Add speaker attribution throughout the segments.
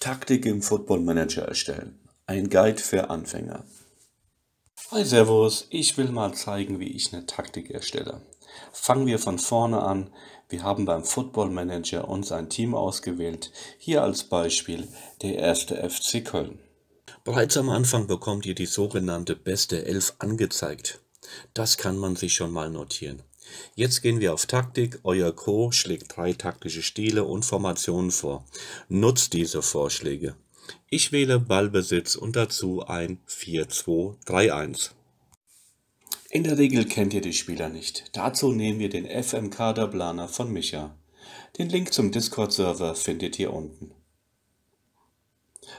Speaker 1: Taktik im Football Manager erstellen. Ein Guide für Anfänger. Hi Servus, ich will mal zeigen, wie ich eine Taktik erstelle. Fangen wir von vorne an. Wir haben beim Football Manager uns ein Team ausgewählt. Hier als Beispiel der erste FC Köln. Bereits am Anfang bekommt ihr die sogenannte beste Elf angezeigt. Das kann man sich schon mal notieren. Jetzt gehen wir auf Taktik. Euer Co. schlägt drei taktische Stile und Formationen vor. Nutzt diese Vorschläge. Ich wähle Ballbesitz und dazu ein 4-2-3-1. In der Regel kennt ihr die Spieler nicht. Dazu nehmen wir den FM Kaderplaner von Micha. Den Link zum Discord-Server findet ihr unten.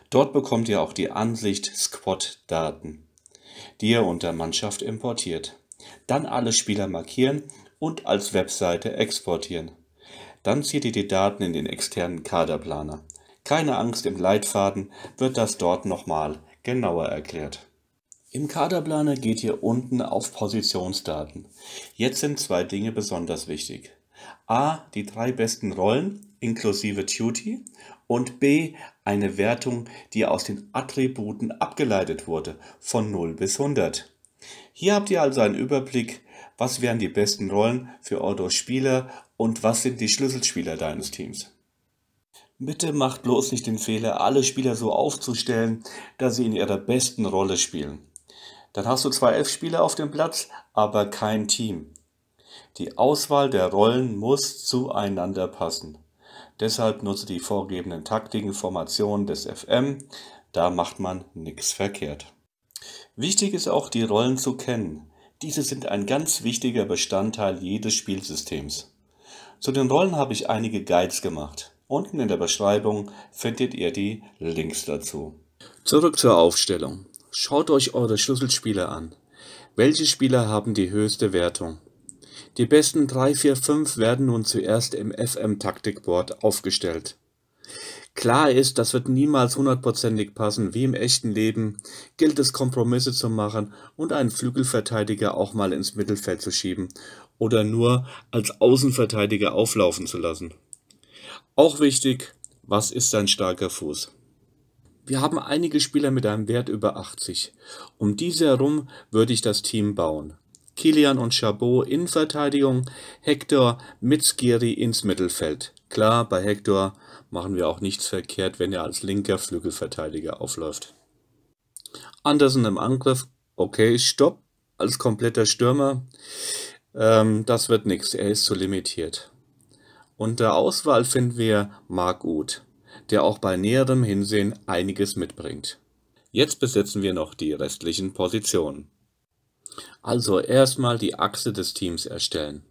Speaker 1: Dort bekommt ihr auch die Ansicht Squad-Daten, die ihr unter Mannschaft importiert. Dann alle Spieler markieren und als Webseite exportieren. Dann zieht ihr die Daten in den externen Kaderplaner. Keine Angst, im Leitfaden wird das dort nochmal genauer erklärt. Im Kaderplaner geht ihr unten auf Positionsdaten. Jetzt sind zwei Dinge besonders wichtig. A. Die drei besten Rollen inklusive Duty und B. Eine Wertung, die aus den Attributen abgeleitet wurde von 0 bis 100. Hier habt ihr also einen Überblick, was wären die besten Rollen für Outdoor-Spieler und was sind die Schlüsselspieler deines Teams. Bitte macht bloß nicht den Fehler, alle Spieler so aufzustellen, dass sie in ihrer besten Rolle spielen. Dann hast du zwar elf Spieler auf dem Platz, aber kein Team. Die Auswahl der Rollen muss zueinander passen. Deshalb nutze die vorgegebenen Taktiken, Formationen des FM, da macht man nichts verkehrt. Wichtig ist auch, die Rollen zu kennen. Diese sind ein ganz wichtiger Bestandteil jedes Spielsystems. Zu den Rollen habe ich einige Guides gemacht. Unten in der Beschreibung findet ihr die Links dazu. Zurück zur Aufstellung. Schaut euch eure Schlüsselspieler an. Welche Spieler haben die höchste Wertung? Die besten 3, 4, 5 werden nun zuerst im FM-Taktikboard aufgestellt. Klar ist, das wird niemals hundertprozentig passen, wie im echten Leben gilt es Kompromisse zu machen und einen Flügelverteidiger auch mal ins Mittelfeld zu schieben oder nur als Außenverteidiger auflaufen zu lassen. Auch wichtig, was ist ein starker Fuß? Wir haben einige Spieler mit einem Wert über 80. Um diese herum würde ich das Team bauen. Kilian und Chabot in Verteidigung, Hector mit Skiri ins Mittelfeld. Klar, bei Hector machen wir auch nichts verkehrt, wenn er als linker Flügelverteidiger aufläuft. Andersen im Angriff, okay, stopp, als kompletter Stürmer, ähm, das wird nichts, er ist zu limitiert. Unter Auswahl finden wir Mark Uth, der auch bei näherem Hinsehen einiges mitbringt. Jetzt besetzen wir noch die restlichen Positionen. Also erstmal die Achse des Teams erstellen.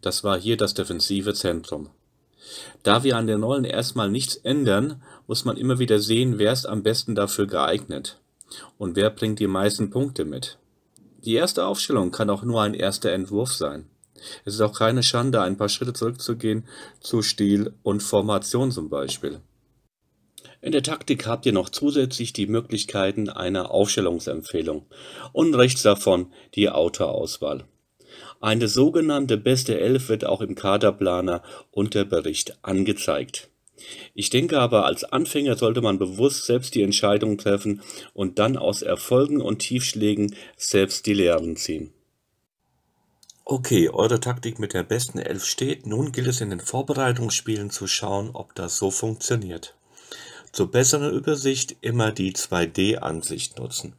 Speaker 1: Das war hier das defensive Zentrum. Da wir an den Rollen erstmal nichts ändern, muss man immer wieder sehen, wer ist am besten dafür geeignet und wer bringt die meisten Punkte mit. Die erste Aufstellung kann auch nur ein erster Entwurf sein. Es ist auch keine Schande, ein paar Schritte zurückzugehen zu Stil und Formation zum Beispiel. In der Taktik habt ihr noch zusätzlich die Möglichkeiten einer Aufstellungsempfehlung und rechts davon die Autorauswahl. Eine sogenannte beste Elf wird auch im Kaderplaner unter Bericht angezeigt. Ich denke aber, als Anfänger sollte man bewusst selbst die Entscheidung treffen und dann aus Erfolgen und Tiefschlägen selbst die Lehren ziehen. Okay, eure Taktik mit der besten Elf steht. Nun gilt es in den Vorbereitungsspielen zu schauen, ob das so funktioniert. Zur besseren Übersicht immer die 2D-Ansicht nutzen.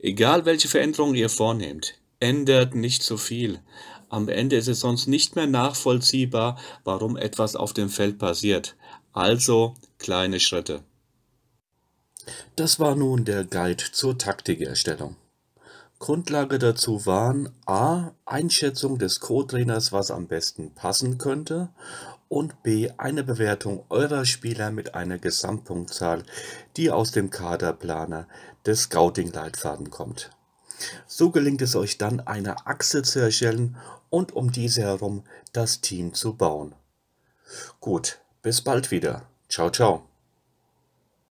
Speaker 1: Egal welche Veränderungen ihr vornehmt, ändert nicht so viel. Am Ende ist es sonst nicht mehr nachvollziehbar, warum etwas auf dem Feld passiert. Also kleine Schritte. Das war nun der Guide zur Taktikerstellung. Grundlage dazu waren a. Einschätzung des Co-Trainers, was am besten passen könnte und b. eine Bewertung eurer Spieler mit einer Gesamtpunktzahl, die aus dem Kaderplaner des Scouting-Leitfaden kommt. So gelingt es euch dann, eine Achse zu erstellen und um diese herum das Team zu bauen. Gut, bis bald wieder. Ciao, ciao.